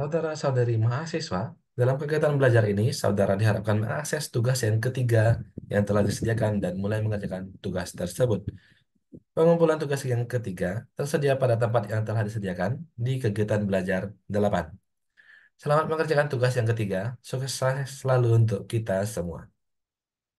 Saudara-saudari mahasiswa, dalam kegiatan belajar ini, saudara diharapkan mengakses tugas yang ketiga yang telah disediakan dan mulai mengerjakan tugas tersebut. Pengumpulan tugas yang ketiga tersedia pada tempat yang telah disediakan di kegiatan belajar 8. Selamat mengerjakan tugas yang ketiga. Sukses selalu untuk kita semua.